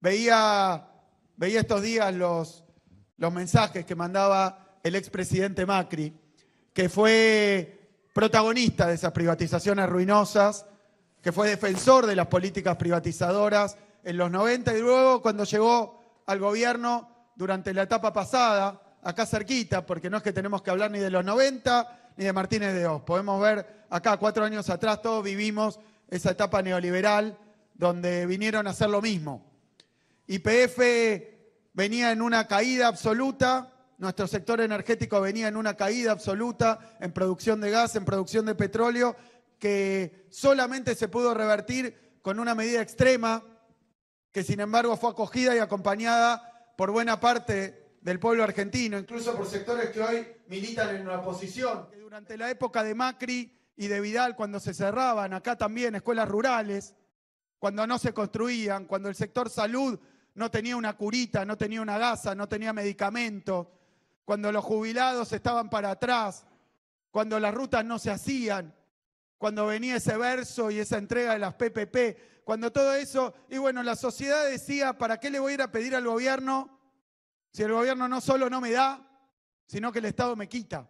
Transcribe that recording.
Veía, veía estos días los, los mensajes que mandaba el expresidente Macri, que fue protagonista de esas privatizaciones ruinosas, que fue defensor de las políticas privatizadoras en los 90 y luego cuando llegó al gobierno durante la etapa pasada, acá cerquita, porque no es que tenemos que hablar ni de los 90 ni de Martínez de Oz. Podemos ver acá, cuatro años atrás, todos vivimos esa etapa neoliberal donde vinieron a hacer lo mismo YPF venía en una caída absoluta, nuestro sector energético venía en una caída absoluta en producción de gas, en producción de petróleo, que solamente se pudo revertir con una medida extrema, que sin embargo fue acogida y acompañada por buena parte del pueblo argentino, incluso por sectores que hoy militan en la oposición. Durante la época de Macri y de Vidal, cuando se cerraban acá también escuelas rurales, cuando no se construían, cuando el sector salud no tenía una curita, no tenía una gasa, no tenía medicamento, cuando los jubilados estaban para atrás, cuando las rutas no se hacían, cuando venía ese verso y esa entrega de las PPP, cuando todo eso, y bueno, la sociedad decía, ¿para qué le voy a ir a pedir al gobierno si el gobierno no solo no me da, sino que el Estado me quita?